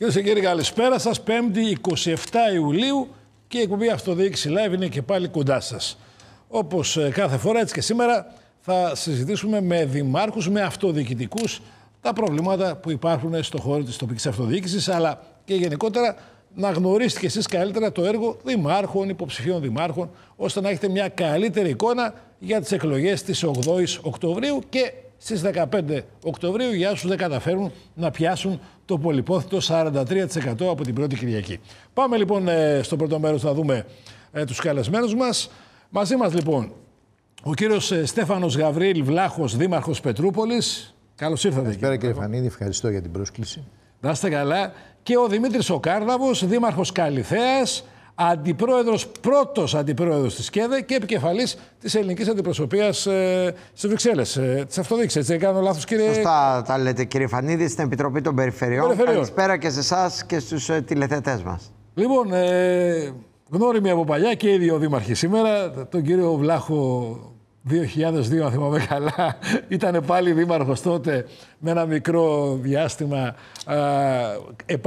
Κυρίες και κύριοι, καλησπέρα σας. 5η 27 Ιουλίου και η εκπομπή Αυτοδιοίκηση Live είναι και πάλι κοντά σας. Όπως ε, κάθε φορά, έτσι και σήμερα, θα συζητήσουμε με δημάρχους, με αυτοδιοικητικούς τα προβλήματα που υπάρχουν στο χώρο της τοπικής αυτοδιοίκησης, αλλά και γενικότερα να γνωρίσετε κι εσείς καλύτερα το έργο δημάρχων, υποψηφίων δημάρχων, ώστε να έχετε μια καλύτερη εικόνα για τις εκλογές της 8η Οκτωβρίου και Στις 15 Οκτωβρίου οι Άσου δεν καταφέρουν να πιάσουν το πολυπόθητο 43% από την πρώτη Κυριακή. Πάμε λοιπόν ε, στο πρώτο μέρος να δούμε ε, τους καλεσμένους μας. Μαζί μας, λοιπόν ο κύριος ε, Στέφανος Γαβρίλ Βλάχος, Δήμαρχος Πετρούπολης. Καλώς ήρθατε. Καλησπέρα κύριε Φανίδη, ευχαριστώ για την πρόσκληση. Να είστε καλά. Και ο Δημήτρης Οκάρδαβος, Δήμαρχος Καλιθέα, αντιπρόεδρος, πρώτος αντιπρόεδρος της ΚΕΔΕ και επικεφαλής της ελληνικής αντιπροσωπείας ε, στις Βρυξέλλες. Ε, της έτσι δεν κάνω λάθος κύριε... Σωστά τα λέτε κύριε Φανίδη, στην Επιτροπή των Περιφερειών. Περιφερειών. Καλησπέρα και σε εσάς και στους ε, τηλεθετές μας. Λοιπόν, ε, γνώριμοι από παλιά και οι δύο δήμαρχοι σήμερα, τον κύριο Βλάχο 2002, αν θυμάμαι καλά, ήταν πάλι δήμαρχος τότε με ένα μικρό διάστημα,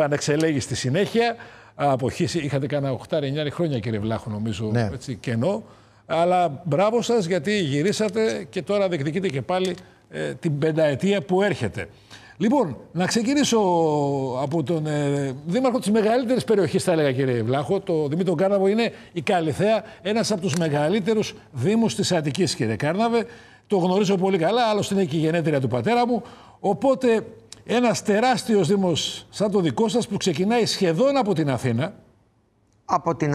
α, στη συνέχεια αποχή. Είχατε κάνα 8-9 χρόνια, κύριε Βλάχο, νομίζω, ναι. έτσι, κενό. Αλλά μπράβο σας γιατί γυρίσατε και τώρα διεκδικείτε και πάλι ε, την πενταετία που έρχεται. Λοιπόν, να ξεκινήσω από τον ε, δήμαρχο της μεγαλύτερης περιοχής, θα έλεγα κύριε Βλάχο. Το Δημήτρο Κάρναβο είναι η Καλιθέα, ένας από τους μεγαλύτερους δήμους της Αττικής, κύριε Κάρναβε. Το γνωρίζω πολύ καλά, άλλωστε είναι και η γενέτρια του πατέρα μου. Οπότε ένας τεράστιος Δήμος σαν το δικό σας που ξεκινάει σχεδόν από την Αθήνα. Από την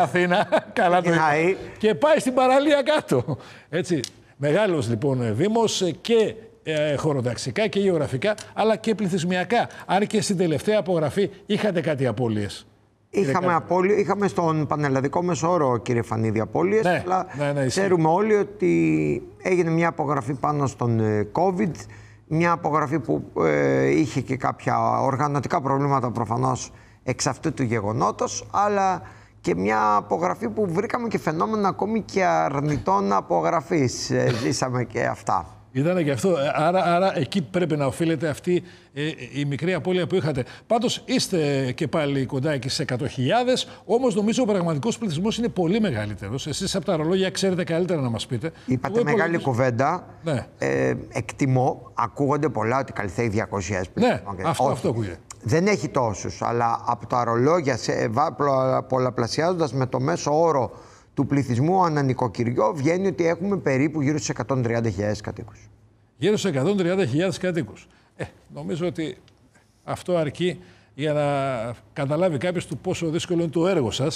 Αθήνα. Καλά το είπα. Και πάει στην παραλία κάτω. Έτσι. Μεγάλος λοιπόν Δήμος και ε, χωροταξικά και γεωγραφικά, αλλά και πληθυσμιακά. Αν και στην τελευταία απογραφή είχατε κάτι απώλειες. Είχαμε, απόλυ... είχαμε στον πανελλαδικό μεσόρο, κύριε Φανίδη, απώλειες, ναι, αλλά ναι, ναι, ξέρουμε όλοι ότι έγινε μια απογραφή πάνω στον ε, COVID μια απογραφή που ε, είχε και κάποια οργανωτικά προβλήματα προφανώς εξ αυτού του γεγονότος, αλλά και μια απογραφή που βρήκαμε και φαινόμενα ακόμη και αρνητών απογραφής. Ε, ζήσαμε και αυτά. Ήταν και αυτό. Ε, άρα, εκεί πρέπει να οφείλεται αυτή ε, η μικρή απώλεια που είχατε. Πάντως είστε και πάλι κοντά εκεί σε 100.000, όμως νομίζω ο πραγματικός πληθυσμός είναι πολύ μεγαλύτερος. Εσείς από τα ρολόγια ξέρετε καλύτερα να μας πείτε. Είπατε Εγώ, μεγάλη κουβέντα. Ναι. Ε, εκτιμώ. Ακούγονται πολλά ότι καλυθέει 200.000 Ναι, αυτό, αυτό ακούγεται. Δεν έχει τόσους, αλλά από τα ρολόγια, πολλαπλασιάζοντα πολλαπλασιάζοντας με το μέσο όρο του πληθυσμού ανά νοικοκυριό βγαίνει ότι έχουμε περίπου γύρω στους 130.000 κατοίκους. Γύρω στους 130.000 κατοίκους. Ε, νομίζω ότι αυτό αρκεί για να καταλάβει κάποιος του πόσο δύσκολο είναι το έργο σας.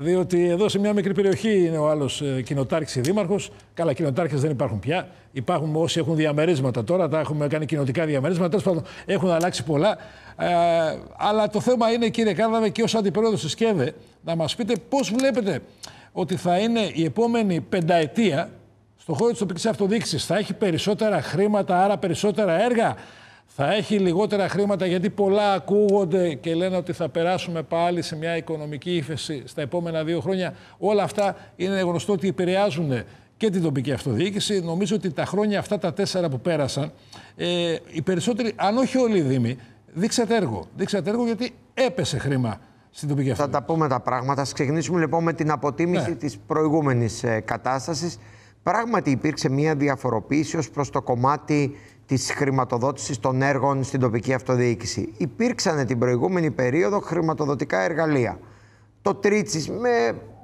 Διότι εδώ σε μια μικρή περιοχή είναι ο άλλος ε, κοινοτάρχης ή δήμαρχος. Καλά, κοινοτάρχες δεν υπάρχουν πια. Υπάρχουν όσοι έχουν διαμερίσματα τώρα, τα έχουμε κάνει κοινοτικά διαμερίσματα. Τέλος πάντων, έχουν αλλάξει πολλά. Ε, αλλά το θέμα είναι, κύριε Κάρδαβε, και ως αντιπρόεδρος της ΣΚΕΔΕ να μας πείτε πώς βλέπετε ότι θα είναι η επόμενη πενταετία στον χώρο της τοπικής αυτοδιοίκηση. Θα έχει περισσότερα χρήματα, άρα περισσότερα έργα. Θα έχει λιγότερα χρήματα γιατί πολλά ακούγονται και λένε ότι θα περάσουμε πάλι σε μια οικονομική ύφεση στα επόμενα δύο χρόνια. Όλα αυτά είναι γνωστό ότι επηρεάζουν και την τοπική αυτοδιοίκηση. Νομίζω ότι τα χρόνια αυτά, τα τέσσερα που πέρασαν, ε, οι περισσότεροι, αν όχι όλοι οι Δήμοι, δείξατε έργο. Δείξατε έργο γιατί έπεσε χρήμα στην τοπική Θα τα πούμε τα πράγματα. Ας ξεκινήσουμε λοιπόν με την αποτίμηση ναι. της προηγούμενης ε, Πράγματι υπήρξε μια διαφοροποίηση ως προς το κομμάτι της χρηματοδότησης των έργων στην τοπική αυτοδιοίκηση. Υπήρξαν την προηγούμενη περίοδο χρηματοδοτικά εργαλεία. Το Τρίτσις με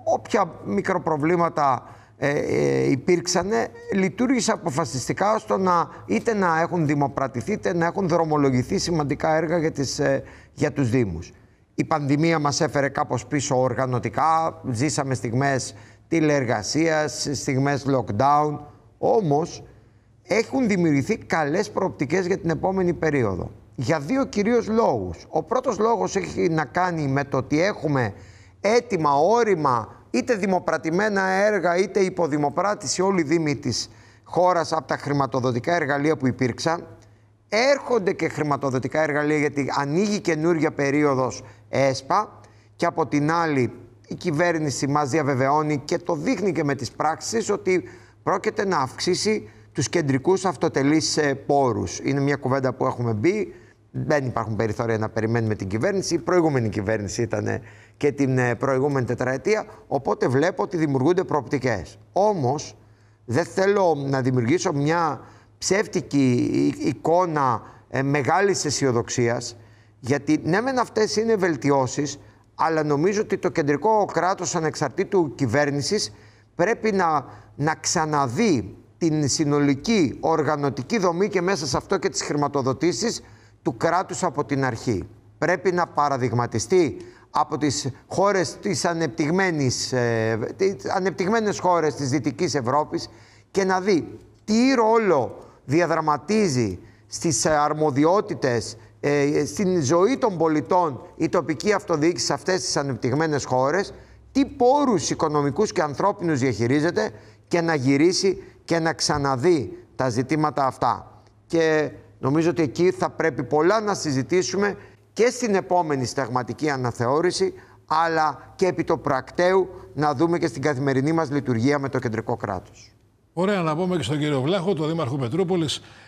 όποια μικροπροβλήματα ε, ε, υπήρξανε, λειτουργήσε αποφασιστικά ώστε να είτε να έχουν δημοπρατηθεί είτε να έχουν δρομολογηθεί σημαντικά έργα για, τις, ε, για τους Δήμους η πανδημία μας έφερε κάπως πίσω οργανωτικά, ζήσαμε στιγμές τηλεργασίας, στιγμές lockdown, όμως έχουν δημιουργηθεί καλές προοπτικές για την επόμενη περίοδο. Για δύο κυρίως λόγους. Ο πρώτος λόγος έχει να κάνει με το ότι έχουμε έτοιμα, όρημα, είτε δημοπρατημένα έργα, είτε υποδημοπράτηση όλοι οι δήμοι της χώρας από τα χρηματοδοτικά εργαλεία που υπήρξαν έρχονται και χρηματοδοτικά εργαλεία γιατί ανοίγει καινούργια περίοδος ΕΣΠΑ και από την άλλη η κυβέρνηση μας διαβεβαιώνει και το δείχνει και με τις πράξεις ότι πρόκειται να αυξήσει τους κεντρικούς αυτοτελείς ε, πόρους. Είναι μια κουβέντα που έχουμε μπει, δεν υπάρχουν περιθώρια να περιμένουμε την κυβέρνηση. Η προηγούμενη κυβέρνηση ήταν και την ε, προηγούμενη τετραετία, οπότε βλέπω ότι δημιουργούνται προοπτικές. Όμως δεν θέλω να δημιουργήσω μια ψεύτικη εικόνα ε, μεγάλης αισιοδοξίας. γιατί ναι μεν αυτές είναι βελτιώσεις, αλλά νομίζω ότι το κεντρικό κράτος ανεξαρτήτου κυβέρνησης πρέπει να, να ξαναδεί την συνολική οργανωτική δομή και μέσα σε αυτό και τις χρηματοδοτήσεις του κράτους από την αρχή. Πρέπει να παραδειγματιστεί από τις χώρες της ανεπτυγμένης, ε, τις ανεπτυγμένες χώρες της Δυτικής Ευρώπης και να δει τι ρόλο διαδραματίζει στις ε, αρμοδιότητες, ε, στην ζωή των πολιτών η τοπική αυτοδιοίκηση σε αυτές τις ανεπτυγμένες χώρες, τι πόρους οικονομικούς και ανθρώπινους διαχειρίζεται και να γυρίσει και να ξαναδεί τα ζητήματα αυτά. Και νομίζω ότι εκεί θα πρέπει πολλά να συζητήσουμε και στην επόμενη στεγματική αναθεώρηση, αλλά και επί το πρακτέου να δούμε και στην καθημερινή μας λειτουργία με το κεντρικό κράτος. Ωραία, να πούμε και στον κύριο Βλάχο, τον Δήμαρχο Πετρούπολης.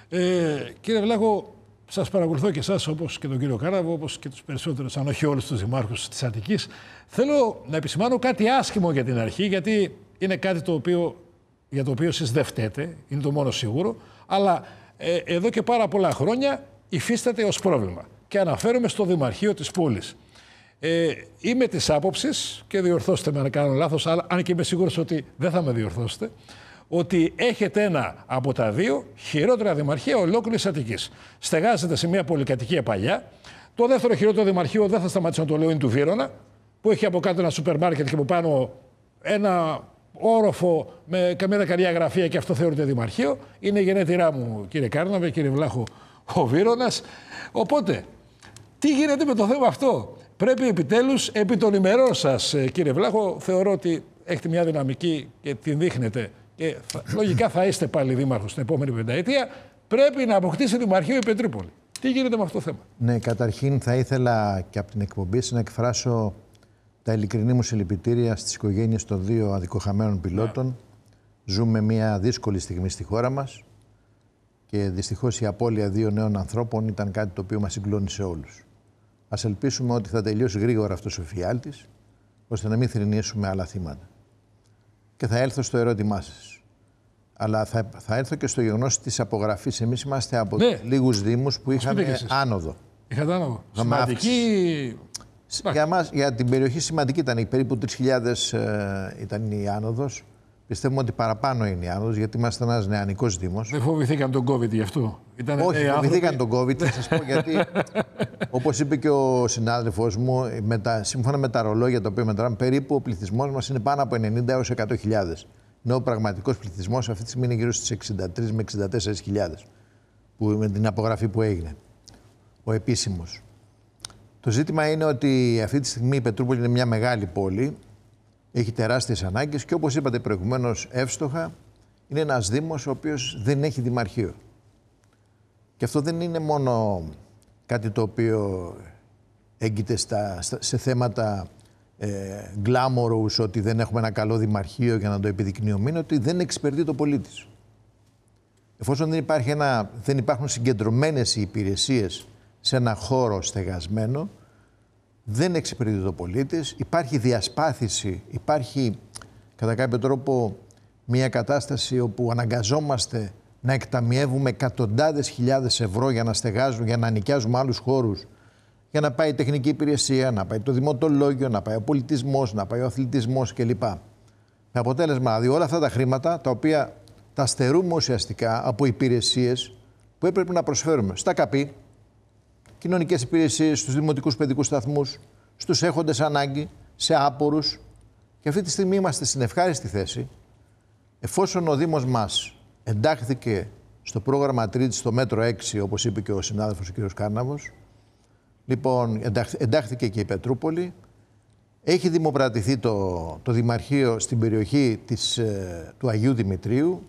Ε, κύριε Βλάχο, σας παρακολουθώ και εσάς, όπως και τον κύριο Κάραβο, όπως και τους περισσότερους, αν όχι όλους τους δημάρχους της Αττικής. Θέλω να επισημάνω κάτι άσχημο για την αρχή, γιατί είναι κάτι το οποίο, για το οποίο εσείς δεν φταίτε, είναι το μόνο σίγουρο. Αλλά ε, εδώ και πάρα πολλά χρόνια υφίσταται ως πρόβλημα. Και αναφέρομαι στο Δημαρχείο της πόλης. Ε, είμαι της άποψης, και διορθώστε με αν κάνω λάθος, αν και είμαι σίγουρος ότι δεν θα με διορθώσετε, ότι έχετε ένα από τα δύο χειρότερα δημαρχία ολόκληρης Αττικής. Στεγάζεται σε μια πολυκατοικία παλιά. Το δεύτερο χειρότερο δημαρχείο δεν θα σταματήσω να το λέω είναι του Βίρονα, που έχει από κάτω ένα σούπερ μάρκετ και από πάνω ένα όροφο με καμία δεκαετία γραφεία και αυτό θεωρείται δημαρχείο. Είναι η γενέτειρά μου, κύριε Κάρναβε, κύριε Βλάχο, ο Βίρονα. Οπότε, τι γίνεται με το θέμα αυτό. Πρέπει επιτέλους, επί των ημερών σας, ε, κύριε Βλάχο, θεωρώ ότι έχετε μια δυναμική και την δείχνετε και λογικά θα είστε πάλι δήμαρχος στην επόμενη πενταετία, πρέπει να αποκτήσει δημαρχείο η Πετρούπολη. Τι γίνεται με αυτό το θέμα. Ναι, καταρχήν θα ήθελα και από την εκπομπή να εκφράσω τα ειλικρινή μου συλληπιτήρια στις οικογένειες των δύο αδικοχαμένων πιλότων. Ζούμε μια δύσκολη στιγμή στη χώρα μας και δυστυχώς η απώλεια δύο νέων ανθρώπων ήταν κάτι το οποίο μας συγκλώνησε όλους. Ας ελπίσουμε ότι θα τελειώσει γρήγορα αυτός ο φιάλτης, ώστε να μην θρυνήσουμε άλλα θύματα και θα έλθω στο ερώτημά σας. Αλλά θα, θα έρθω και στο γεγονός της απογραφής. Εμείς είμαστε από ναι. λίγους Δήμους που είχαμε άνοδο. Είχατε άνοδο. Σημαντική. Για, μας, για την περιοχή σημαντική ήταν. Περίπου 3.000 ε, ήταν η άνοδος. Πιστεύουμε ότι παραπάνω είναι η άνοδος, γιατί είμαστε ένας νεανικός Δήμος. Δεν φοβηθήκαν τον COVID γι' αυτό. Ήτανε Όχι, ε, φοβηθήκαν τον COVID, θα σας πω γιατί. Όπως είπε και ο συνάδελφός μου, με τα, σύμφωνα με τα ρολόγια τα οποία μετράμε, περίπου ο πληθυσμός μας είναι πάνω από 90 έω 100.000. Ενώ ο πραγματικός πληθυσμός αυτή τη στιγμή είναι γύρω στις 63 με 64.000, που με την απογραφή που έγινε. Ο επίσημος. Το ζήτημα είναι ότι αυτή τη στιγμή η Πετρούπολη είναι μια μεγάλη πόλη έχει τεράστιες ανάγκες και όπως είπατε προηγουμένως εύστοχα, είναι ένας Δήμος ο οποίος δεν έχει δημαρχείο. Και αυτό δεν είναι μόνο κάτι το οποίο έγκυται στα, σε θέματα ε, γκλάμορους, ότι δεν έχουμε ένα καλό δημαρχείο για να το επιδεικνύουμε, είναι ότι δεν εξυπηρετεί το πολίτη. Εφόσον δεν, υπάρχει ένα, δεν υπάρχουν συγκεντρωμένες οι υπηρεσίες σε ένα χώρο στεγασμένο, δεν εξυπηρετεί το πολίτης, υπάρχει διασπάθηση, υπάρχει κατά κάποιο τρόπο μια κατάσταση όπου αναγκαζόμαστε να εκταμιεύουμε εκατοντάδες χιλιάδες ευρώ για να στεγάζουμε, για να νοικιάζουμε άλλους χώρους, για να πάει η τεχνική υπηρεσία, να πάει το δημοτολόγιο, να πάει ο πολιτισμός, να πάει ο αθλητισμός κλπ. Με αποτέλεσμα, δηλαδή, όλα αυτά τα χρήματα τα οποία τα στερούμε ουσιαστικά από υπηρεσίες που έπρεπε να προσφέρουμε στα ΚΑΠΗ, κοινωνικές υπηρεσίες, στους δημοτικούς παιδικούς σταθμούς, στους έχοντες ανάγκη, σε άπορους. Και αυτή τη στιγμή είμαστε στην ευχάριστη θέση, εφόσον ο Δήμος μας εντάχθηκε στο πρόγραμμα Τρίτη, στο μέτρο 6, όπως είπε και ο συνάδελφος ο κ. Κάρναβος, λοιπόν εντάχθηκε και η Πετρούπολη, έχει δημοπρατηθεί το, το Δημαρχείο στην περιοχή της, ε, του Αγίου Δημητρίου.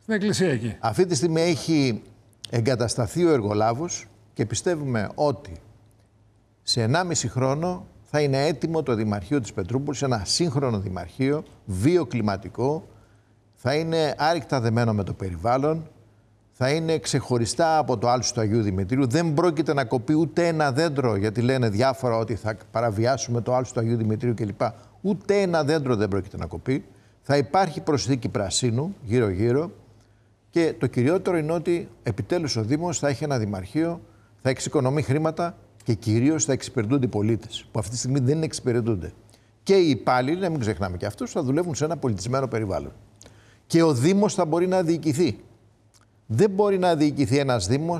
Στην εκκλησία εκεί. Αυτή τη στιγμή έχει εγκατασταθεί ο εργολάβος, και πιστεύουμε ότι σε 1,5 χρόνο θα είναι έτοιμο το Δημαρχείο της Πετρούπολης, ένα σύγχρονο Δημαρχείο, βιοκλιματικό, θα είναι άρρηκτα δεμένο με το περιβάλλον, θα είναι ξεχωριστά από το άλλο του Αγίου Δημητρίου. Δεν πρόκειται να κοπεί ούτε ένα δέντρο, γιατί λένε διάφορα ότι θα παραβιάσουμε το άλλο του Αγίου Δημητρίου κλπ. Ούτε ένα δέντρο δεν πρόκειται να κοπεί. Θα υπάρχει προσθήκη πρασίνου γύρω-γύρω. Και το κυριότερο είναι ότι επιτέλους ο Δήμος θα έχει ένα δημαρχείο θα εξοικονομεί χρήματα και κυρίως θα εξυπηρετούνται οι πολίτες, που αυτή τη στιγμή δεν εξυπηρετούνται. Και οι υπάλληλοι, να μην ξεχνάμε και αυτούς, θα δουλεύουν σε ένα πολιτισμένο περιβάλλον. Και ο Δήμος θα μπορεί να διοικηθεί. Δεν μπορεί να διοικηθεί ένας Δήμος,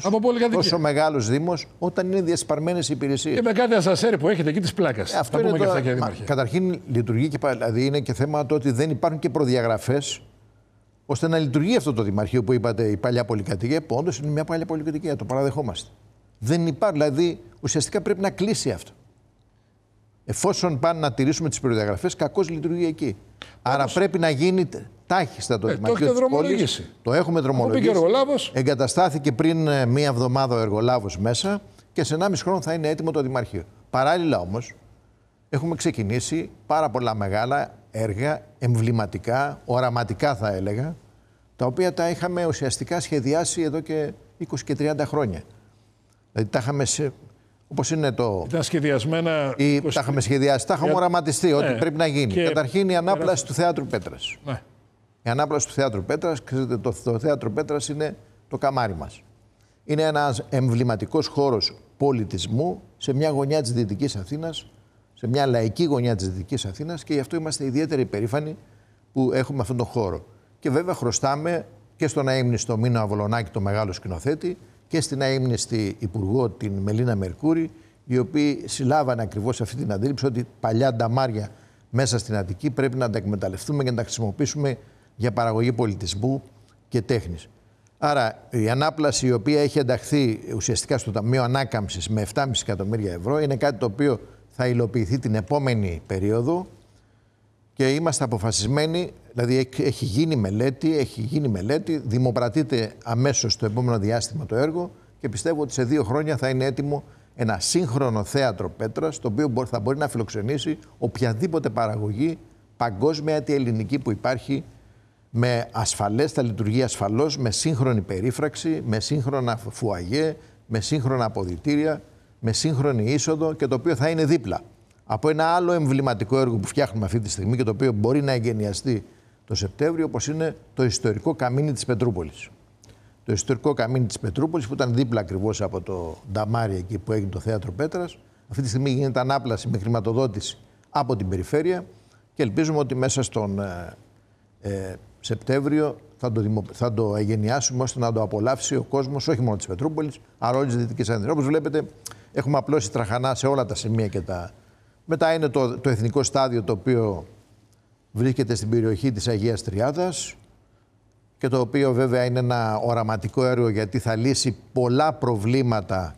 τόσο μεγάλος Δήμος, όταν είναι διασπαρμένες οι υπηρεσίες. Και με κάτι ασασέρι που έχετε εκεί τη πλάκα. Ε, αυτό είναι το... και αυτά και Μα, Καταρχήν λειτουργεί και δηλαδή είναι και θέμα το ότι δεν υπάρχουν και προδιαγραφές ώστε να λειτουργεί αυτό το Δημαρχείο που είπατε, η παλιά πολυκατοικία, που όντως είναι μια παλιά πολυκατοικία. Το παραδεχόμαστε. Δεν υπάρχει. Δηλαδή, ουσιαστικά πρέπει να κλείσει αυτό. Εφόσον πάνε να τηρήσουμε τις προδιαγραφές, κακώς λειτουργεί εκεί. Άρα πρέπει να γίνει τάχιστα το ε, το το, δρομολογήσει. το έχουμε δρομολογήσει. Το Εγκαταστάθηκε πριν ε, μία εβδομάδα ο εργολάβος μέσα και σε 1,5 χρόνο θα είναι έτοιμο το Δημαρχείο. Παράλληλα όμως, έχουμε ξεκινήσει πάρα πολλά μεγάλα έργα, εμβληματικά, οραματικά θα έλεγα, τα οποία τα είχαμε ουσιαστικά σχεδιάσει εδώ και 20 και 30 χρόνια. Δηλαδή τα είχαμε. Όπως είναι το. Τα σχεδιασμένα. Ή... Τα είχαμε σχεδιάσει, τα είχαμε οραματιστεί ότι ναι. πρέπει να γίνει. Και... Καταρχήν η ανάπλαση του θεάτρου Πέτρας. Ναι. Η ανάπλαση του θεάτρου Πέτρας, ξέρετε, το, το θέατρο Πέτρας είναι το καμάρι μας. Είναι ένας εμβληματικός χώρος πολιτισμού σε μια γωνιά της Δυτικής Αθήνας, σε μια λαϊκή γωνιά της Δυτικής Αθήνας και γι' αυτό είμαστε ιδιαίτερα υπερήφανοι που έχουμε αυτόν τον χώρο. Και βέβαια χρωστάμε και στον στο Μήνο Αβολονάκη, το μεγάλο σκηνοθέτη, και στην αείμνηστη υπουργό την Μελίνα Μερκούρη, οι οποίοι συλλάβανε ακριβώς αυτή την αντίληψη ότι παλιά νταμάρια μέσα στην Αττική πρέπει να τα εκμεταλλευτούμε και να τα χρησιμοποιήσουμε για παραγωγή πολιτισμού και τέχνης. Άρα η ανάπλαση η οποία έχει ενταχθεί ουσιαστικά στο Ταμείο Ανάκαμψης με 7,5 εκατομμύρια ευρώ είναι κάτι το οποίο θα υλοποιηθεί την επόμενη περίοδο και είμαστε αποφασισμένοι, δηλαδή έχει γίνει μελέτη, έχει γίνει μελέτη, δημοπρατείται αμέσως το επόμενο διάστημα το έργο και πιστεύω ότι σε δύο χρόνια θα είναι έτοιμο ένα σύγχρονο θέατρο πέτρας το οποίο θα μπορεί να φιλοξενήσει οποιαδήποτε παραγωγή παγκόσμια τη ελληνική που υπάρχει με ασφαλές, θα λειτουργεί ασφαλώς, με σύγχρονη περίφραξη, με σύγχρονα φουαγέ, με σύγχρονα αποδητήρια, με σύγχρονη είσοδο και το οποίο θα είναι δίπλα από ένα άλλο εμβληματικό έργο που φτιάχνουμε αυτή τη στιγμή και το οποίο μπορεί να εγκαινιαστεί το Σεπτέμβριο, όπως είναι το ιστορικό καμίνι της Πετρούπολης. Το ιστορικό καμίνι της Πετρούπολης, που ήταν δίπλα ακριβώς από το Νταμάρι εκεί που έγινε το Θέατρο πέτρας. Αυτή τη στιγμή γίνεται ανάπλαση με χρηματοδότηση από την περιφέρεια και ελπίζουμε ότι μέσα στον ε, ε, Σεπτέμβριο θα το, δημο, θα το ώστε να το απολαύσει ο κόσμος όχι μόνο της Πετρούπολης, αλλά όλης της Δυτικής Ανδρίας. Όπως βλέπετε έχουμε απλώσει τραχανά σε όλα τα σημεία και τα μετά είναι το, το εθνικό στάδιο το οποίο βρίσκεται στην περιοχή της Αγίας Τριάδας και το οποίο βέβαια είναι ένα οραματικό έργο γιατί θα λύσει πολλά προβλήματα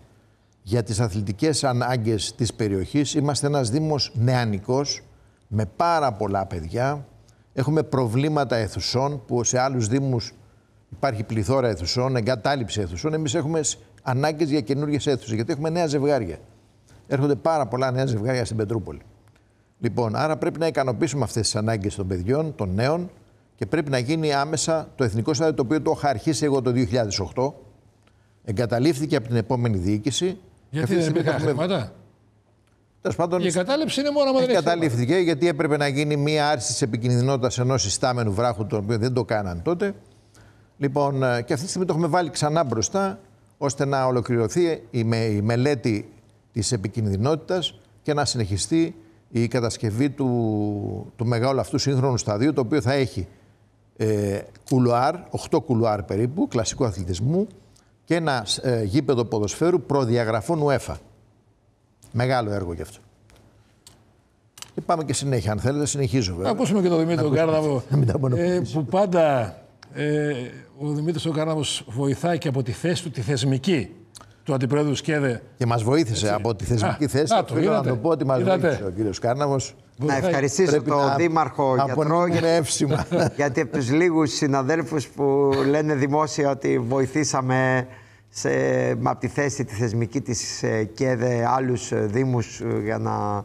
για τις αθλητικές ανάγκες της περιοχής. Είμαστε ένας δήμος νεανικός με πάρα πολλά παιδιά. Έχουμε προβλήματα αιθουσών που σε άλλους δήμους υπάρχει πληθώρα αιθουσών, εγκατάλειψη αιθουσών. Εμείς έχουμε ανάγκες για καινούργιες αίθουσες γιατί έχουμε νέα ζευγάρια έρχονται πάρα πολλά νέα ζευγάρια στην Πετρούπολη. Λοιπόν, άρα πρέπει να ικανοποιήσουμε αυτές τις ανάγκες των παιδιών, των νέων και πρέπει να γίνει άμεσα το εθνικό στάδιο το οποίο το είχα αρχίσει εγώ το 2008. Εγκαταλείφθηκε από την επόμενη διοίκηση. Γιατί δεν υπήρχαν χρήματα. Τέλος πάντων. Η εγκατάλειψη είναι μόνο μαζί. δεν Εγκαταλείφθηκε γιατί έπρεπε να γίνει μία άρση της επικινδυνότητας ενός ιστάμενου βράχου, τον οποίο δεν το κάναν τότε. Λοιπόν, ε, και αυτή τη στιγμή το έχουμε βάλει ξανά μπροστά, ώστε να ολοκληρωθεί με, η μελέτη της επικινδυνότητας και να συνεχιστεί η κατασκευή του, του μεγάλου αυτού σύγχρονου σταδίου, το οποίο θα έχει ε, κουλουάρ, 8 κουλουάρ περίπου, κλασικού αθλητισμού και ένα ε, γήπεδο ποδοσφαίρου προδιαγραφών UEFA. Μεγάλο έργο γι' αυτό. Και ε, πάμε και συνέχεια, αν θέλετε, συνεχίζω. Βέβαια. ακούσουμε και τον Δημήτρη τον Κάρναβο, ε, που πάντα ε, ο Δημήτρης ο Κάρναβος βοηθάει και από τη θέση του τη θεσμική του Αντιπρόεδρου Σκέδε. Και μας βοήθησε από τη θεσμική θέση. Να το, να το πω ότι μας βοήθησε ο κύριος Κάρναβος. Να ευχαριστήσω τον να... Δήμαρχο Γιατρό. γιατί από τους λίγους συναδέλφους που λένε δημόσια ότι βοηθήσαμε σε, από τη θέση τη θεσμική της ε, ΚΕΔΕ άλλους ε, δήμους ε, για να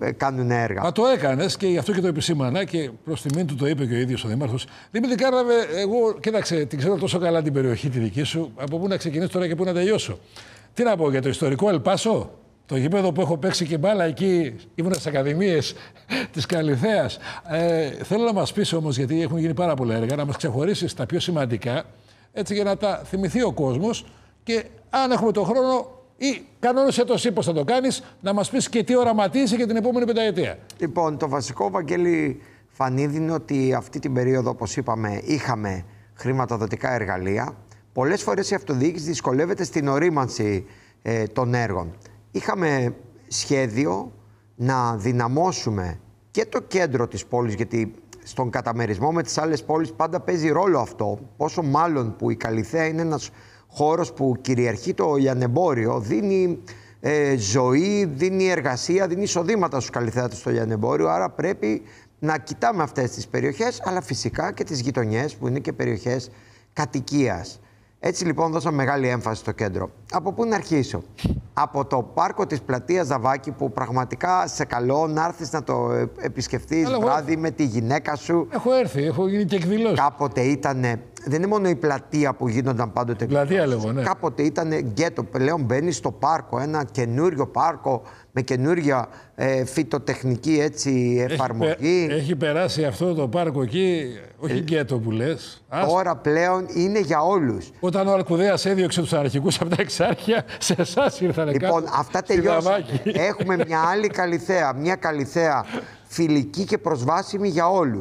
ε, κάνουν έργα. Μα το έκανες και γι' αυτό και το επισήμανα και προς τιμήν του το είπε και ο ίδιος ο Δήμαρχος. Δημήτρη Κάραβε, εγώ κοίταξε, την ξέρω τόσο καλά την περιοχή τη δική σου. Από πού να ξεκινήσω τώρα και πού να τελειώσω. Τι να πω για το ιστορικό Ελπάσο, το γήπεδο που έχω παίξει και μπάλα εκεί, ήμουν στις Ακαδημίες της Καλιθέα. Ε, θέλω να μας πεις όμως, γιατί έχουν γίνει πάρα πολλά έργα, να μας ξεχωρίσεις τα πιο σημαντικά, έτσι για να τα θυμηθεί ο κόσμος και αν έχουμε τον χρόνο ή κανόνισε το εσύ πώς θα το κάνεις, να μας πεις και τι οραματίζει για την επόμενη πενταετία. Λοιπόν, το βασικό, Βαγγέλη Φανίδη, είναι ότι αυτή την περίοδο, όπως είπαμε, είχαμε χρηματοδοτικά εργαλεία. Πολλές φορές η αυτοδιοίκηση δυσκολεύεται στην ορίμανση ε, των έργων. Είχαμε σχέδιο να δυναμώσουμε και το κέντρο της πόλης, γιατί στον καταμερισμό με τις άλλες πόλεις πάντα παίζει ρόλο αυτό, πόσο μάλλον που η Καλυθέα είναι ένας χώρος που κυριαρχεί το λιανεμπόριο, δίνει ε, ζωή, δίνει εργασία, δίνει εισοδήματα στους καλλιθέατες στο λιανεμπόριο, άρα πρέπει να κοιτάμε αυτές τις περιοχές, αλλά φυσικά και τις γειτονιές που είναι και περιοχές κατοικίας. Έτσι λοιπόν δώσαμε μεγάλη έμφαση στο κέντρο. Από πού να αρχίσω από το πάρκο της πλατείας Ζαβάκη που πραγματικά σε καλό να έρθεις να το ε, επισκεφτείς βράδυ με τη γυναίκα σου. Έχω έρθει, έχω γίνει και εκδηλώσει. Κάποτε ήταν, δεν είναι μόνο η πλατεία που γίνονταν πάντοτε Πλατεία λέγω, ναι. Κάποτε ήταν γκέτο, πλέον μπαίνεις στο πάρκο, ένα καινούριο πάρκο με καινούρια ε, φυτοτεχνική έτσι εφαρμογή. Έχει, περάσει αυτό το πάρκο εκεί, όχι ε, γκέτο που λες. Τώρα πλέον είναι για όλους. Όταν ο Αρκουδέα έδιωξε τους αρχικούς από τα εξάρχεια, σε εσάς ήρθαν Λοιπόν, αυτά τελειώσαμε. Έχουμε μια άλλη καλυθέα. Μια καλυθέα φιλική και προσβάσιμη για όλους.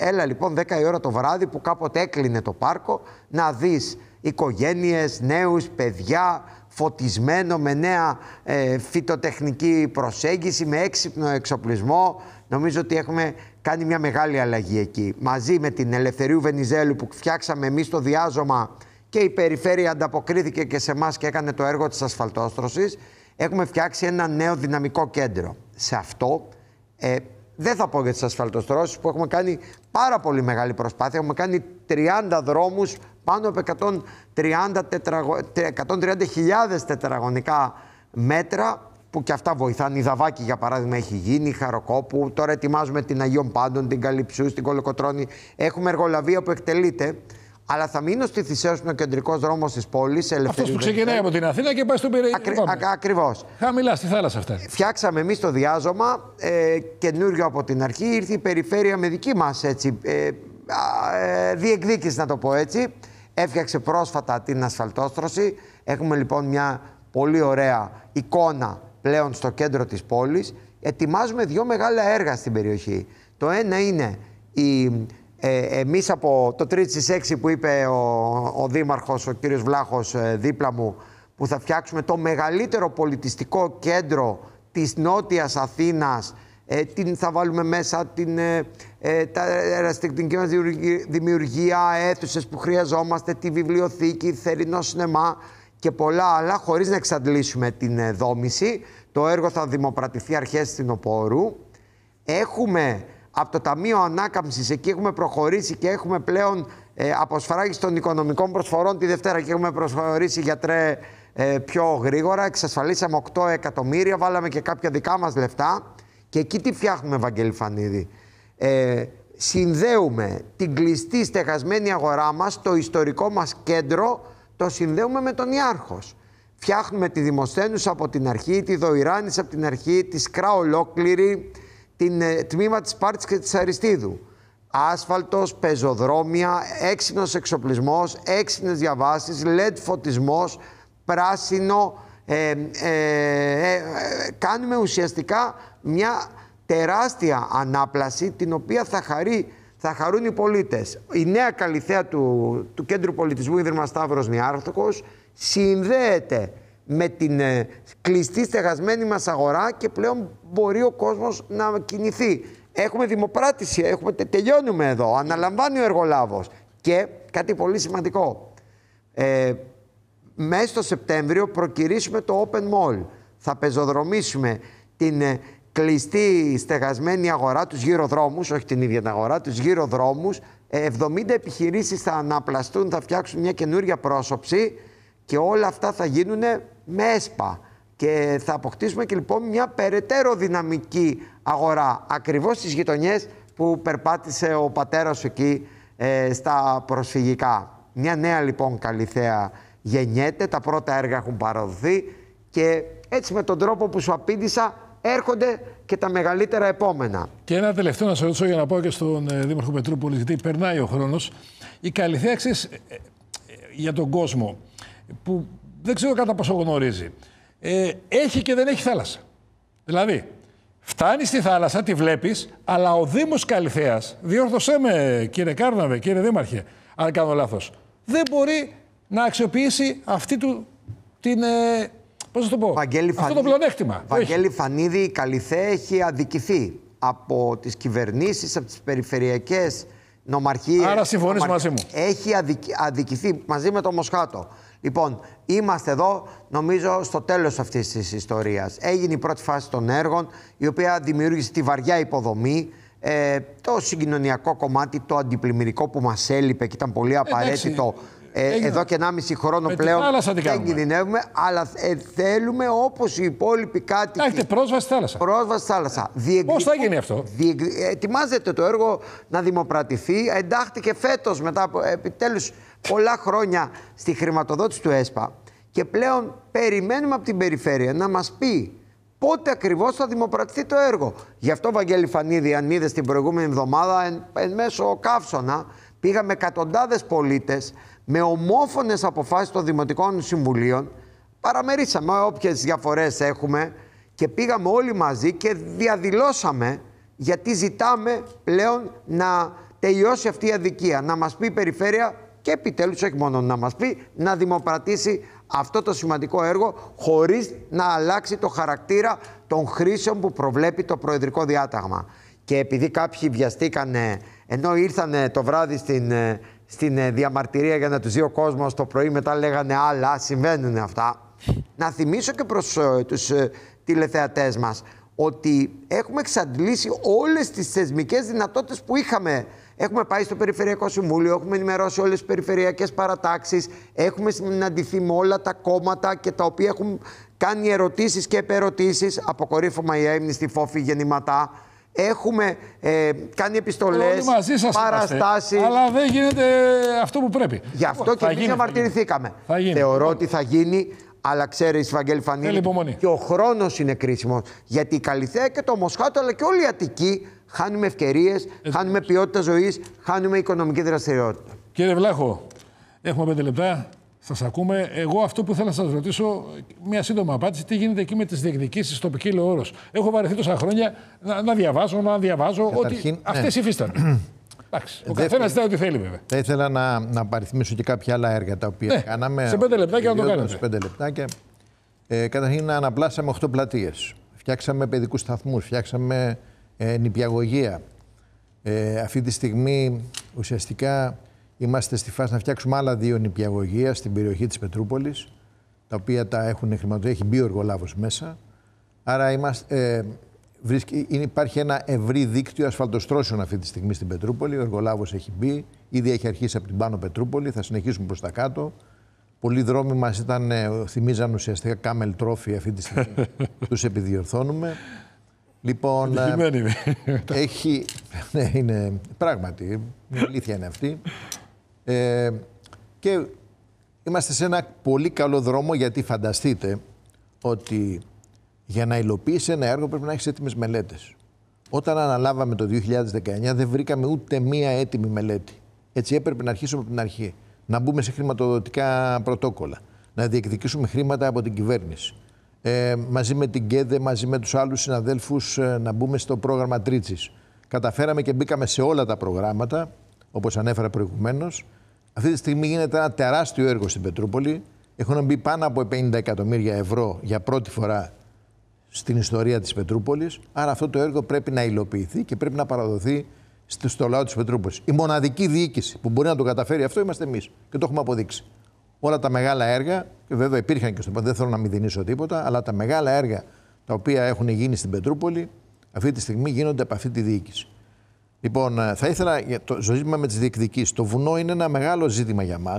Έλα λοιπόν 10 η ώρα το βράδυ που κάποτε έκλεινε το πάρκο να δεις οικογένειες, νέους, παιδιά φωτισμένο με νέα ε, φυτοτεχνική προσέγγιση, με έξυπνο εξοπλισμό. Νομίζω ότι έχουμε κάνει μια μεγάλη αλλαγή εκεί. Μαζί με την Ελευθερίου Βενιζέλου που φτιάξαμε εμείς το διάζωμα και η περιφέρεια ανταποκρίθηκε και σε εμάς και έκανε το έργο της ασφαλτόστρωσης, έχουμε φτιάξει ένα νέο δυναμικό κέντρο. Σε αυτό ε, δεν θα πω για τις ασφαλτοστρώσεις που έχουμε κάνει πάρα πολύ μεγάλη προσπάθεια. Έχουμε κάνει 30 δρόμους πάνω από 130.000 τετραγωνικά μέτρα που και αυτά βοηθάνε. Η Δαβάκη για παράδειγμα έχει γίνει, η Χαροκόπου, τώρα ετοιμάζουμε την Αγίων Πάντων, την Καλυψού, την Κολοκοτρώνη. Έχουμε εργολαβία που εκτελείται. Αλλά θα μείνω στη Θησέα, που είναι ο κεντρικός δρόμος της πόλης. Αυτός που ξεκινάει από την Αθήνα και πάει στον Πειραιά. Ακρι... Λοιπόν. Ακριβώς. Χαμηλά στη θάλασσα αυτά. Φτιάξαμε εμείς το διάζωμα ε, καινούριο από την αρχή. Ήρθε η περιφέρεια με δική μας ε, ε, διεκδίκηση, να το πω έτσι. Έφτιαξε πρόσφατα την ασφαλτόστρωση. Έχουμε λοιπόν μια πολύ ωραία εικόνα πλέον στο κέντρο της πόλης. Ετοιμάζουμε δύο μεγάλα έργα στην περιοχή. Το ένα είναι η ε, εμείς από το 3 στις 6 που είπε ο, ο Δήμαρχος, ο κύριος Βλάχος ε, δίπλα μου, που θα φτιάξουμε το μεγαλύτερο πολιτιστικό κέντρο της Νότιας Αθήνας, ε, την θα βάλουμε μέσα, την, ε, ε τα μας δημιουργία, αίθουσες που χρειαζόμαστε, τη βιβλιοθήκη, θερινό σινεμά και πολλά άλλα, χωρίς να εξαντλήσουμε την δόμηση. Το έργο θα δημοπρατηθεί αρχές στην Οπόρου. Έχουμε από το Ταμείο Ανάκαμψης. Εκεί έχουμε προχωρήσει και έχουμε πλέον ε, αποσφράγιση των οικονομικών προσφορών τη Δευτέρα και έχουμε προσφορήσει γιατρέ ε, πιο γρήγορα. Εξασφαλίσαμε 8 εκατομμύρια, βάλαμε και κάποια δικά μας λεφτά. Και εκεί τι φτιάχνουμε, Ευαγγέλη Φανίδη. Ε, συνδέουμε την κλειστή στεγασμένη αγορά μας, το ιστορικό μας κέντρο, το συνδέουμε με τον Ιάρχος. Φτιάχνουμε τη Δημοσθένους από την αρχή, τη δοηράνης από την αρχή, τη Σκρά ολόκληρη, την ε, τμήμα της Πάρτης και της Αριστίδου. Άσφαλτος, πεζοδρόμια, έξυπνος εξοπλισμός, έξυπνες διαβάσεις, LED φωτισμός, πράσινο. Ε ε, ε, ε, κάνουμε ουσιαστικά μια τεράστια ανάπλαση την οποία θα χαρεί θα χαρούν οι πολίτες. Η νέα καλυθέα του, του Κέντρου Πολιτισμού Ίδρυμα Σταύρος Νιάρθοκος συνδέεται με την ε, κλειστή στεγασμένη μας αγορά και πλέον μπορεί ο κόσμος να κινηθεί. Έχουμε δημοπράτηση, έχουμε, τελειώνουμε εδώ, αναλαμβάνει ο εργολάβος. Και κάτι πολύ σημαντικό, ε, μέσα στο Σεπτέμβριο προκυρήσουμε το Open Mall. Θα πεζοδρομήσουμε την ε, κλειστή στεγασμένη αγορά, τους δρόμους, όχι την ίδια την αγορά, τους γύρω Ε, 70 επιχειρήσεις θα αναπλαστούν, θα φτιάξουν μια καινούρια πρόσωψη και όλα αυτά θα γίνουν με ΕΣΠΑ. Και θα αποκτήσουμε και λοιπόν μια περαιτέρω δυναμική αγορά. Ακριβώς στις γειτονιές που περπάτησε ο πατέρας εκεί ε, στα προσφυγικά. Μια νέα λοιπόν καλυθέα γεννιέται, τα πρώτα έργα έχουν παραδοθεί και έτσι με τον τρόπο που σου απήντησα έρχονται και τα μεγαλύτερα επόμενα. Και ένα τελευταίο να σε ρωτήσω για να πω και στον ε, Δήμαρχο Πετρούπολης, γιατί περνάει ο χρόνος. Η Καλυθέα, ε, ε, για τον κόσμο, που δεν ξέρω κατά πόσο γνωρίζει, ε, έχει και δεν έχει θάλασσα. Δηλαδή, φτάνει στη θάλασσα, τη βλέπεις, αλλά ο Δήμος Καλυθέας, διόρθωσέ με κύριε Κάρναβε, κύριε Δήμαρχε, αν κάνω λάθος, δεν μπορεί να αξιοποιήσει αυτή του την. Ε, πώς θα το πω, Βαγγέλη αυτό το πλεονέκτημα. Βαγγέλη Φανίδη, η Καλυθέα έχει αδικηθεί από τις κυβερνήσεις, από τις περιφερειακές Νομαρχίες. Άρα συμφωνείς μαζί μου. Έχει αδικ... αδικηθεί μαζί με το Μοσχάτο. Λοιπόν, είμαστε εδώ, νομίζω, στο τέλος αυτής της ιστορίας. Έγινε η πρώτη φάση των έργων, η οποία δημιούργησε τη βαριά υποδομή, ε, το συγκοινωνιακό κομμάτι, το αντιπλημμυρικό που μας έλειπε και ήταν πολύ απαραίτητο. Ε, εδώ και 1,5 χρόνο πλέον δεν κινδυνεύουμε, αλλά ε, θέλουμε όπως οι υπόλοιποι κάτι. Να έχετε πρόσβαση στη θάλασσα. Πρόσβαση στη θάλασσα. Ε, Διεκδικου... Πώ θα γίνει αυτό. Ετοιμάζεται το έργο να δημοπρατηθεί. Εντάχθηκε φέτος μετά από επιτέλους πολλά χρόνια στη χρηματοδότηση του ΕΣΠΑ και πλέον περιμένουμε από την περιφέρεια να μας πει πότε ακριβώς θα δημοπρατηθεί το έργο. Γι' αυτό, Βαγγέλη Φανίδη, αν είδες την προηγούμενη εβδομάδα, εν, μέσω καύσωνα, πήγαμε εκατοντάδες πολίτες με ομόφωνες αποφάσεις των Δημοτικών Συμβουλίων, παραμερίσαμε όποιες διαφορές έχουμε και πήγαμε όλοι μαζί και διαδηλώσαμε γιατί ζητάμε πλέον να τελειώσει αυτή η αδικία, να μας πει η περιφέρεια και επιτέλους όχι μόνο να μας πει, να δημοπρατήσει αυτό το σημαντικό έργο χωρίς να αλλάξει το χαρακτήρα των χρήσεων που προβλέπει το Προεδρικό Διάταγμα. Και επειδή κάποιοι βιαστήκανε, ενώ ήρθαν το βράδυ στην, ε, στην ε, διαμαρτυρία για να τους δει ο κόσμος το πρωί, μετά λέγανε άλλα, συμβαίνουν αυτά. Να θυμίσω και προς ε, τους τηλεθεατές μας ότι έχουμε εξαντλήσει όλες τις θεσμικές δυνατότητες που είχαμε Έχουμε πάει στο Περιφερειακό Συμβούλιο, έχουμε ενημερώσει όλες τις περιφερειακές παρατάξεις, έχουμε συναντηθεί με όλα τα κόμματα και τα οποία έχουν κάνει ερωτήσεις και επερωτήσεις. Αποκορύφωμα η στη φόφη γεννηματά. Έχουμε ε, κάνει επιστολές, παραστάσεις. Αλλά δεν γίνεται ε, αυτό που πρέπει. Γι' αυτό και εμεί διαμαρτυρήθήκαμε. Θεωρώ ότι θα γίνει. Αλλά ξέρει, Βαγγέλη Φανίλη, και ο χρόνος είναι κρίσιμος. Γιατί η Καλυθέα και το Μοσχάτο, αλλά και όλη η Αττική χάνουμε ευκαιρίες, ε, χάνουμε ποιότητα ζωής, χάνουμε οικονομική δραστηριότητα. Κύριε Βλάχο, έχουμε πέντε λεπτά. Σας ακούμε. Εγώ αυτό που θέλω να σας ρωτήσω, μια σύντομη απάντηση, τι γίνεται εκεί με τις διεκδικήσεις τοπική λεωόρο. Έχω βαρεθεί τόσα χρόνια να, να διαβάζω, να διαβάζω. Καταρχήν, ότι αυτέ ναι. υφίστανται. Εντάξει, ο καθένα ζητάει ό,τι θέλει, βέβαια. Θα ήθελα να, να παριθμίσω και κάποια άλλα έργα τα οποία ναι, κάναμε. Σε πέντε και να το κάνουμε. Σε πέντε λεπτάκια. Ε, καταρχήν, αναπλάσαμε 8 πλατείες. Φτιάξαμε παιδικούς σταθμούς, φτιάξαμε ε, νηπιαγωγία. Ε, αυτή τη στιγμή ουσιαστικά είμαστε στη φάση να φτιάξουμε άλλα δύο νηπιαγωγεία στην περιοχή της Πετρούπολης, τα οποία τα έχουν χρηματοδοτήσει, έχει μπει ο εργολάβος μέσα. Άρα είμαστε, ε, βρίσκει, υπάρχει ένα ευρύ δίκτυο ασφαλτοστρώσεων αυτή τη στιγμή στην Πετρούπολη. Ο εργολάβος έχει μπει, ήδη έχει αρχίσει από την πάνω Πετρούπολη, θα συνεχίσουμε προς τα κάτω. Πολλοί δρόμοι μας ήταν, ε, θυμίζαν ουσιαστικά κάμελ τρόφι αυτή τη στιγμή, τους επιδιορθώνουμε. Λοιπόν, ε, έχει... Ναι, είναι πράγματι. Η αλήθεια είναι αυτή. Ε, και είμαστε σε ένα πολύ καλό δρόμο γιατί φανταστείτε ότι για να υλοποιήσει ένα έργο πρέπει να έχεις έτοιμες μελέτες. Όταν αναλάβαμε το 2019, δεν βρήκαμε ούτε μία έτοιμη μελέτη. Έτσι έπρεπε να αρχίσουμε από την αρχή. Να μπούμε σε χρηματοδοτικά πρωτόκολλα. Να διεκδικήσουμε χρήματα από την κυβέρνηση ε, μαζί με την ΚΕΔΕ, μαζί με τους άλλους συναδέλφους ε, να μπούμε στο πρόγραμμα Τρίτσης. Καταφέραμε και μπήκαμε σε όλα τα προγράμματα, όπως ανέφερα προηγουμένως. Αυτή τη στιγμή γίνεται ένα τεράστιο έργο στην Πετρούπολη. Έχουν μπει πάνω από 50 εκατομμύρια ευρώ για πρώτη φορά στην ιστορία της Πετρούπολης. Άρα αυτό το έργο πρέπει να υλοποιηθεί και πρέπει να παραδοθεί στο λαό της Πετρούπολης. Η μοναδική διοίκηση που μπορεί να το καταφέρει αυτό είμαστε εμείς και το έχουμε αποδείξει όλα τα μεγάλα έργα, και βέβαια υπήρχαν και στο δεν θέλω να μηδενίσω τίποτα, αλλά τα μεγάλα έργα τα οποία έχουν γίνει στην Πετρούπολη αυτή τη στιγμή γίνονται από αυτή τη διοίκηση. Λοιπόν, ε, θα ήθελα το ζήτημα με τις διεκδικήσεις. Το βουνό είναι ένα μεγάλο ζήτημα για μας.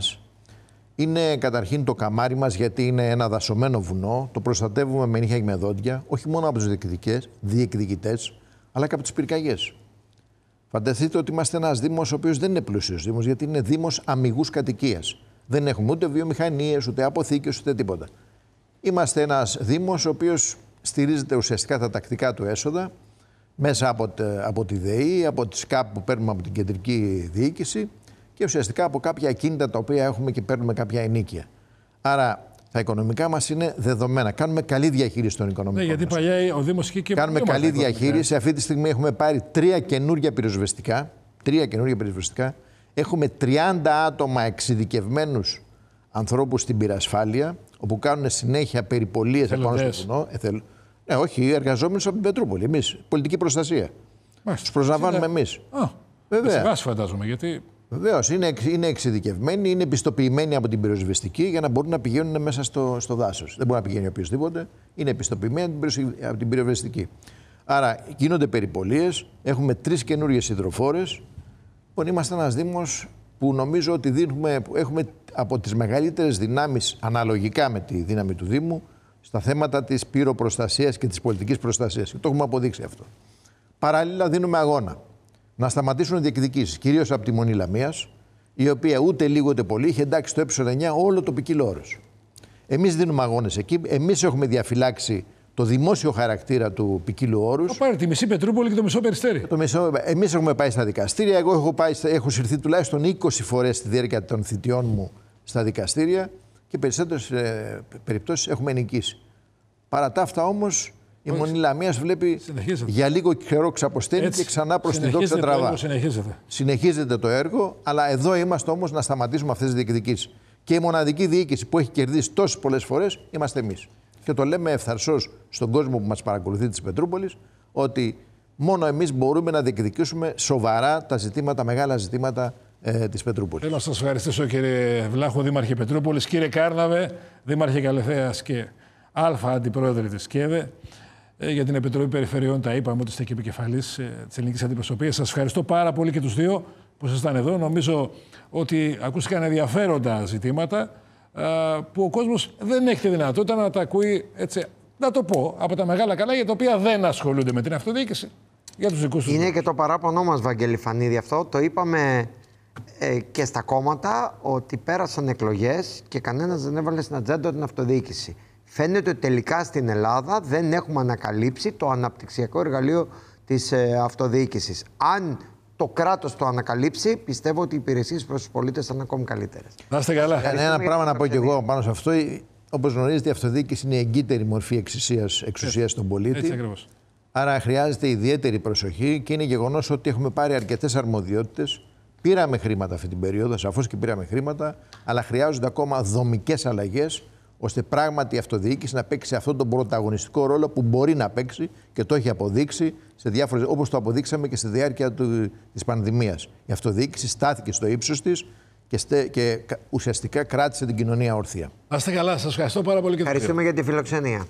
Είναι καταρχήν το καμάρι μας, γιατί είναι ένα δασωμένο βουνό. Το προστατεύουμε με νύχια και με δόντια, όχι μόνο από τους διεκδικητές, αλλά και από τις πυρκαγιές. Φανταστείτε ότι είμαστε ένας Δήμος, ο οποίος δεν είναι πλούσιος Δήμος, γιατί είναι Δήμος αμυγούς κατοικίας. Δεν έχουμε ούτε βιομηχανίες, ούτε αποθήκες, ούτε τίποτα. Είμαστε ένας Δήμος ο οποίος στηρίζεται ουσιαστικά τα τακτικά του έσοδα μέσα από, από τη ΔΕΗ, από τις κάπου που παίρνουμε από την κεντρική διοίκηση και ουσιαστικά από κάποια κίνητα τα οποία έχουμε και παίρνουμε κάποια ενίκεια. Άρα τα οικονομικά μας είναι δεδομένα. Κάνουμε καλή διαχείριση των οικονομικών. Ναι, γιατί μας. παλιά ο Δήμος είχε και Κάνουμε καλή διαχείριση. Αυτή τη στιγμή έχουμε πάρει τρία καινούργια πυροσβεστικά. Τρία καινούργια πυροσβεστικά Έχουμε 30 άτομα εξειδικευμένους ανθρώπους στην πυρασφάλεια, όπου κάνουν συνέχεια περιπολίες επάνω στο βουνό. Ναι, όχι, εργαζόμενοι από την Πετρούπολη, εμείς. Πολιτική προστασία. Τους προσλαμβάνουμε εμεί. Βέβαια. βάζω φαντάζομαι, γιατί... Βεβαίως, είναι, είναι εξειδικευμένοι, είναι επιστοποιημένοι από την πυροσβεστική για να μπορούν να πηγαίνουν μέσα στο, στο δάσος. Δεν μπορεί να πηγαίνει οποιοδήποτε. Είναι επιστοποιημένοι από την πυροσβεστική. Άρα γίνονται περιπολίες. Έχουμε τρεις καινούριες υδροφόρες Λοιπόν, είμαστε ένας Δήμος που νομίζω ότι δίνουμε, έχουμε από τις μεγαλύτερες δυνάμεις αναλογικά με τη δύναμη του Δήμου στα θέματα της πυροπροστασίας και της πολιτικής προστασίας. Και το έχουμε αποδείξει αυτό. Παράλληλα δίνουμε αγώνα. Να σταματήσουν οι διεκδικήσεις, κυρίως από τη Μονή Λαμίας, η οποία ούτε λίγο ούτε πολύ είχε εντάξει στο ε9 όλο το ποικιλό όρος. Εμείς δίνουμε αγώνες εκεί, εμείς έχουμε διαφυλάξει το δημόσιο χαρακτήρα του ποικίλου όρους. Το πάρει τη μισή Πετρούπολη και το μισό Περιστέρι. Το μισό... Εμείς έχουμε πάει στα δικαστήρια. Εγώ έχω, πάει, έχω συρθεί τουλάχιστον 20 φορές στη διάρκεια των θητιών μου στα δικαστήρια και περισσότερες ε, περιπτώσεις έχουμε νικήσει. Παρά τα αυτά όμως, η Μονή Λαμίας βλέπει για λίγο καιρό ξαποστέλνει και ξανά προς την δόξα τραβά. Το συνεχίζεται. συνεχίζεται το έργο, αλλά εδώ είμαστε όμως να σταματήσουμε αυτές τις διεκδικήσεις. Και η μοναδική διοίκηση που έχει κερδίσει τόσες πολλές φορές είμαστε εμείς και το λέμε ευθαρσώ στον κόσμο που μας παρακολουθεί της Πετρούπολης, ότι μόνο εμείς μπορούμε να διεκδικήσουμε σοβαρά τα ζητήματα, μεγάλα ζητήματα ε, της Πετρούπολης. Θέλω να σας ευχαριστήσω κύριε Βλάχο, Δήμαρχε Πετρούπολης, κύριε Κάρναβε, Δήμαρχε Καλεθέα και Α Αντιπρόεδρε της ΚΕΔΕ. Ε, για την Επιτροπή Περιφερειών, τα είπαμε ότι είστε και επικεφαλής ε, της ελληνικής αντιπροσωπείας. Σας ευχαριστώ πάρα πολύ και τους δύο που ήσασταν εδώ. Νομίζω ότι ακούστηκαν ενδιαφέροντα ζητήματα. Ε, που ο κόσμος δεν έχει τη δυνατότητα να τα ακούει έτσι, να το πω, από τα μεγάλα καλά για τα οποία δεν ασχολούνται με την αυτοδιοίκηση. Για τους δικούς τους Είναι και το παράπονό μας, Βαγγέλη Φανίδη, αυτό. Το είπαμε ε, και στα κόμματα ότι πέρασαν εκλογές και κανένας δεν έβαλε στην ατζέντα την αυτοδιοίκηση. Φαίνεται ότι τελικά στην Ελλάδα δεν έχουμε ανακαλύψει το αναπτυξιακό εργαλείο της ε, αυτοδιοίκησης. Αν το κράτος το ανακαλύψει, πιστεύω ότι οι υπηρεσίες προς τους πολίτες θα είναι ακόμη καλύτερες. Να είστε καλά. Ναι, ναι, ένα, πράγμα να πω και εγώ πάνω σε αυτό. Όπως γνωρίζετε, η αυτοδιοίκηση είναι η εγκύτερη μορφή εξουσίας, εξουσίας στον πολίτη. Έτσι ακριβώς. Άρα χρειάζεται ιδιαίτερη προσοχή και είναι γεγονός ότι έχουμε πάρει αρκετές αρμοδιότητες. Πήραμε χρήματα αυτή την περίοδο, σαφώς και πήραμε χρήματα, αλλά χρειάζονται ακόμα δομικές αλλαγές ώστε πράγματι η αυτοδιοίκηση να παίξει αυτόν τον πρωταγωνιστικό ρόλο που μπορεί να παίξει και το έχει αποδείξει σε διάφορες, όπως το αποδείξαμε και στη διάρκεια του, της πανδημίας. Η αυτοδιοίκηση στάθηκε στο ύψος της και, στε, και ουσιαστικά κράτησε την κοινωνία ορθία. είστε καλά, σας ευχαριστώ πάρα πολύ. Και Ευχαριστούμε για τη φιλοξενία.